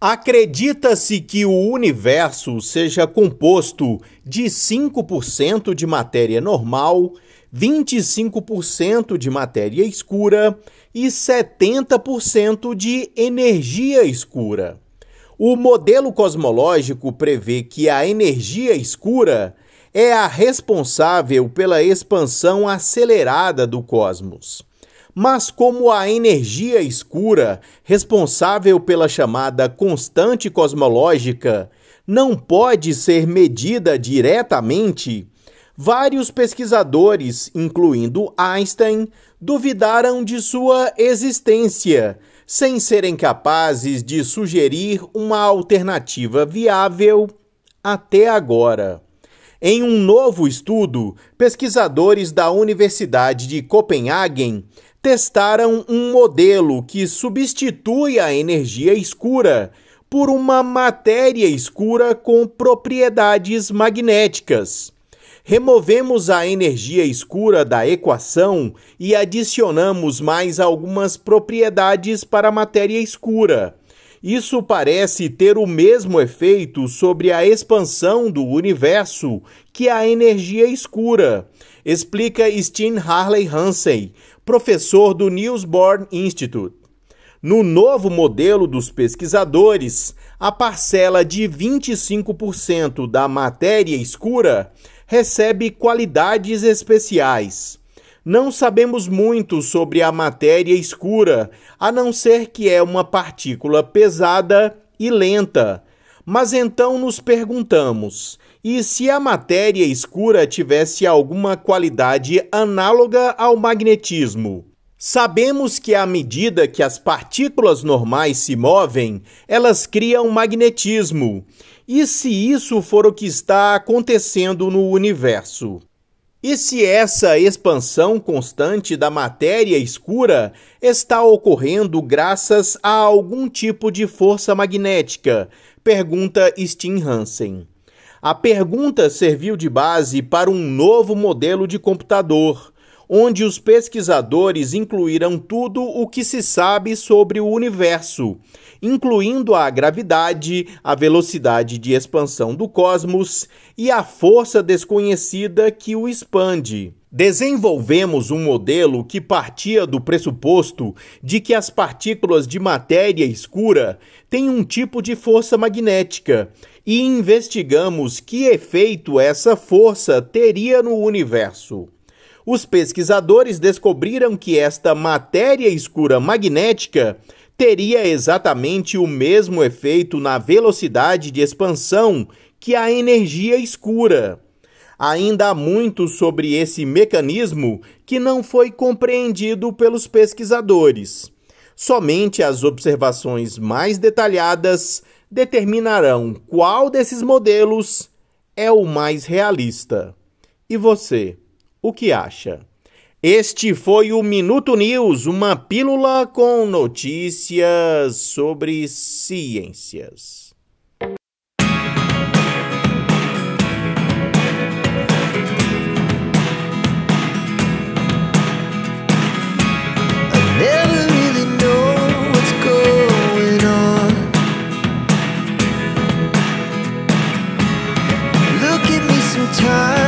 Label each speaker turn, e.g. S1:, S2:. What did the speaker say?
S1: Acredita-se que o universo seja composto de 5% de matéria normal, 25% de matéria escura e 70% de energia escura. O modelo cosmológico prevê que a energia escura é a responsável pela expansão acelerada do cosmos mas como a energia escura, responsável pela chamada constante cosmológica, não pode ser medida diretamente, vários pesquisadores, incluindo Einstein, duvidaram de sua existência, sem serem capazes de sugerir uma alternativa viável até agora. Em um novo estudo, pesquisadores da Universidade de Copenhague testaram um modelo que substitui a energia escura por uma matéria escura com propriedades magnéticas. Removemos a energia escura da equação e adicionamos mais algumas propriedades para a matéria escura. Isso parece ter o mesmo efeito sobre a expansão do universo que a energia escura, explica Steen Harley Hansen, professor do Niels Bohr Institute. No novo modelo dos pesquisadores, a parcela de 25% da matéria escura recebe qualidades especiais. Não sabemos muito sobre a matéria escura, a não ser que é uma partícula pesada e lenta. Mas então nos perguntamos: e se a matéria escura tivesse alguma qualidade análoga ao magnetismo? Sabemos que à medida que as partículas normais se movem, elas criam magnetismo. E se isso for o que está acontecendo no universo? E se essa expansão constante da matéria escura está ocorrendo graças a algum tipo de força magnética? Pergunta Steen Hansen. A pergunta serviu de base para um novo modelo de computador, onde os pesquisadores incluíram tudo o que se sabe sobre o universo, incluindo a gravidade, a velocidade de expansão do cosmos e a força desconhecida que o expande. Desenvolvemos um modelo que partia do pressuposto de que as partículas de matéria escura têm um tipo de força magnética e investigamos que efeito essa força teria no universo os pesquisadores descobriram que esta matéria escura magnética teria exatamente o mesmo efeito na velocidade de expansão que a energia escura. Ainda há muito sobre esse mecanismo que não foi compreendido pelos pesquisadores. Somente as observações mais detalhadas determinarão qual desses modelos é o mais realista. E você? o que acha. Este foi o Minuto News, uma pílula com notícias sobre ciências. time